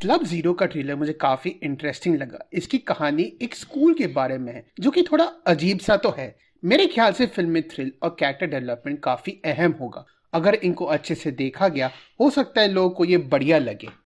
club zero का trailer मुझे काफी इंटरेस्टिंग लगा इसकी कहानी एक स्कूल के बारे में है जो कि थोड़ा अजीब सा तो है मेरे ख्याल से फिल्म में थ्रिल और कैरेक्टर डेवलपमेंट काफी अहम होगा अगर इनको अच्छे से देखा गया हो सकता है लोगों को ये बढ़िया लगे